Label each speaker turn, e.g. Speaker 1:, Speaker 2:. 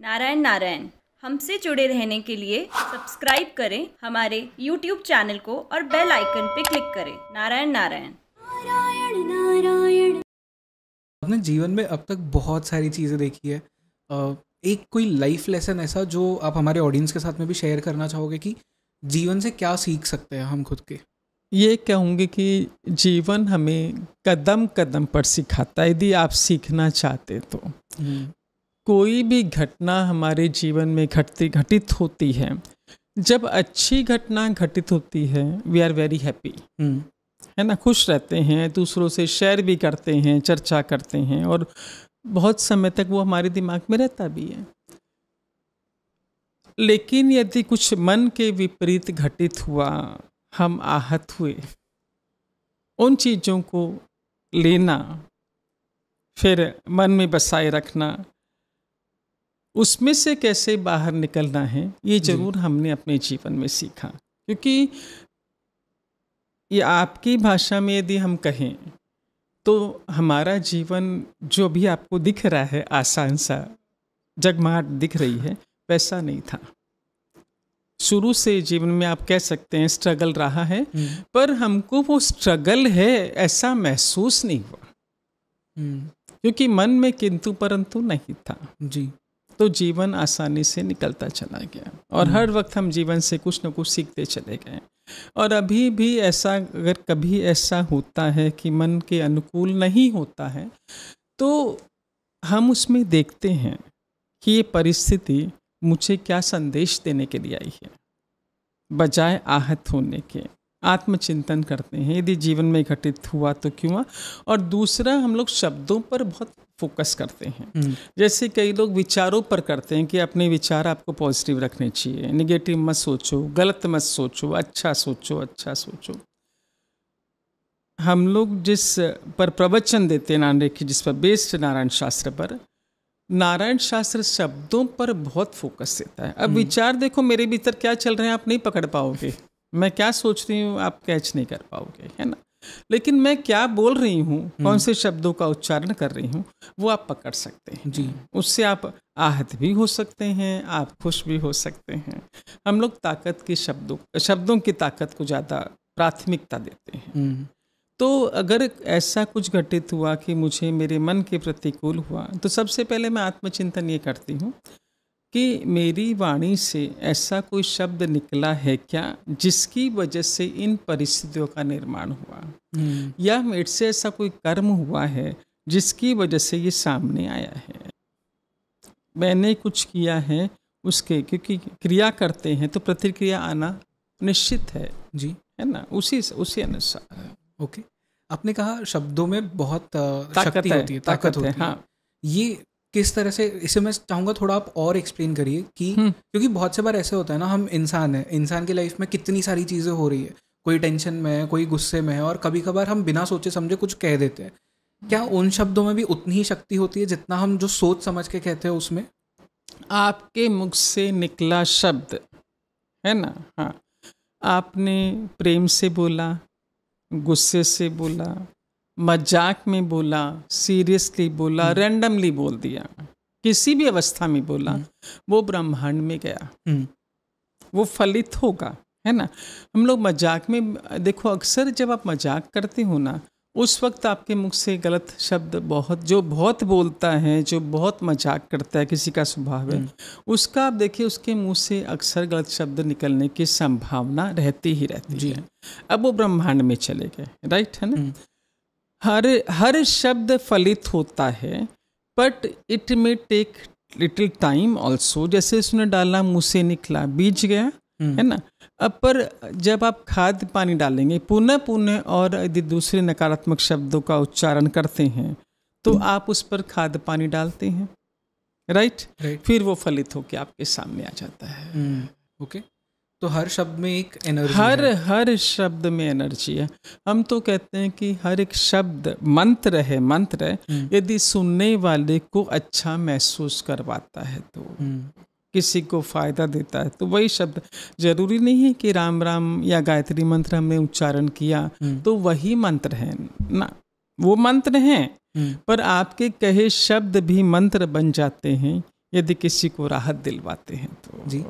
Speaker 1: नारायण नारायण हमसे जुड़े रहने के लिए सब्सक्राइब करें हमारे यूट्यूब चैनल को और बेल आइकन पे क्लिक करें नारायण नारायण नारायण नारायण आपने जीवन में अब तक बहुत सारी चीज़ें देखी है एक कोई लाइफ लेसन ऐसा जो आप हमारे ऑडियंस के साथ में भी शेयर करना चाहोगे कि जीवन से क्या सीख सकते हैं हम खुद के ये कहूँगी कि जीवन हमें कदम कदम पर सिखाता है यदि आप सीखना चाहते तो हम्म। कोई भी घटना हमारे जीवन में घटती घटित होती है जब अच्छी घटना घटित होती है वी आर वेरी हैप्पी है ना खुश रहते हैं दूसरों से शेयर भी करते हैं चर्चा करते हैं और बहुत समय तक वो हमारे दिमाग में रहता भी है लेकिन यदि कुछ मन के विपरीत घटित हुआ हम आहत हुए उन चीज़ों को लेना फिर मन में बसाए रखना उसमें से कैसे बाहर निकलना है ये जरूर हमने अपने जीवन में सीखा क्योंकि ये आपकी भाषा में यदि हम कहें तो हमारा जीवन जो भी आपको दिख रहा है आसान सा जगमाट दिख रही है वैसा नहीं था शुरू से जीवन में आप कह सकते हैं स्ट्रगल रहा है हम्म। पर हमको वो स्ट्रगल है ऐसा महसूस नहीं हुआ हम्म। क्योंकि मन में किंतु परंतु नहीं था जी तो जीवन आसानी से निकलता चला गया और हर वक्त हम जीवन से कुछ ना कुछ सीखते चले गए और अभी भी ऐसा अगर कभी ऐसा होता है कि मन के अनुकूल नहीं होता है तो हम उसमें देखते हैं कि ये परिस्थिति मुझे क्या संदेश देने के लिए आई है बजाय आहत होने के आत्मचिंतन करते हैं यदि जीवन में घटित हुआ तो क्यों हुआ और दूसरा हम लोग शब्दों पर बहुत फोकस करते हैं हम्म। जैसे कई लोग विचारों पर करते हैं कि अपने विचार आपको पॉजिटिव रखने चाहिए निगेटिव मत सोचो गलत मत सोचो अच्छा सोचो अच्छा सोचो हम लोग जिस पर प्रवचन देते हैं नारायण की जिस पर बेस्ड नारायण शास्त्र पर नारायण शास्त्र शब्दों पर बहुत फोकस देता है अब हम्म। विचार देखो मेरे भीतर क्या चल रहे हैं आप नहीं पकड़ पाओगे मैं क्या सोच रही हूँ आप कैच नहीं कर पाओगे है ना लेकिन मैं क्या बोल रही हूँ हम्म। कौन से शब्दों का उच्चारण कर रही हूँ वो आप पकड़ सकते हैं जी उससे आप आहत भी हो सकते हैं आप खुश भी हो सकते हैं हम लोग ताकत के शब्दों शब्दों की ताकत को ज़्यादा प्राथमिकता देते हैं हम्म। तो अगर ऐसा कुछ घटित हुआ कि मुझे मेरे मन के प्रतिकूल हुआ तो सबसे पहले मैं आत्मचिंतन ये करती हूँ कि मेरी वाणी से ऐसा कोई शब्द निकला है क्या जिसकी वजह से इन परिस्थितियों का निर्माण हुआ हम्म। या मेरे से ऐसा कोई कर्म हुआ है जिसकी वजह से ये सामने आया है मैंने कुछ किया है उसके क्योंकि क्रिया करते हैं तो प्रतिक्रिया आना निश्चित है जी है ना उसी उसी अनुसार ओके आपने कहा शब्दों में बहुत शक्ति है, होती है ताकत, ताकत होती है हाँ ये किस तरह से इसे मैं चाहूँगा थोड़ा आप और एक्सप्लेन करिए कि हम्म। क्योंकि बहुत से बार ऐसे होता है ना हम इंसान हैं इंसान की लाइफ में कितनी सारी चीज़ें हो रही है कोई टेंशन में है कोई गुस्से में है और कभी कभार हम बिना सोचे समझे कुछ कह देते हैं क्या उन शब्दों में भी उतनी ही शक्ति होती है जितना हम जो सोच समझ के कहते हैं उसमें आपके मुख से निकला शब्द है ना हाँ आपने प्रेम से बोला गुस्से से बोला मजाक में बोला सीरियसली बोला रैंडमली हम्म। बोल दिया किसी भी अवस्था में बोला हम्म। वो ब्रह्मांड में गया हम्म। वो फलित होगा है ना हम लोग मजाक में देखो अक्सर जब आप मजाक करते हो ना उस वक्त आपके मुख से गलत शब्द बहुत जो बहुत बोलता है जो बहुत मजाक करता है किसी का स्वभाव है उसका आप देखिए उसके मुंह से अक्सर गलत शब्द निकलने की संभावना रहती ही रहती है अब वो ब्रह्मांड में चले गए राइट है ना हर हर शब्द फलित होता है but it may take little time also जैसे उसने डाला मुँह से निकला बीज गया हम्म। है ना अब पर जब आप खाद पानी डालेंगे पुनः पुनः और यदि दूसरे नकारात्मक शब्दों का उच्चारण करते हैं तो हम्म। आप उस पर खाद पानी डालते हैं राइट right? right. फिर वो फलित होकर आपके सामने आ जाता है ओके हम्म। okay. तो हर शब्द में एक एनर्जी हर है। हर शब्द में एनर्जी है हम तो कहते हैं कि हर एक शब्द मंत्र है मंत्र है हम्म। यदि सुनने वाले को अच्छा महसूस करवाता है तो हम्म। किसी को फायदा देता है तो वही शब्द जरूरी नहीं है कि राम राम या गायत्री मंत्र हमने उच्चारण किया हम्म। तो वही मंत्र है ना वो मंत्र हैं पर आपके कहे शब्द भी मंत्र बन जाते हैं यदि किसी को राहत दिलवाते हैं तो जी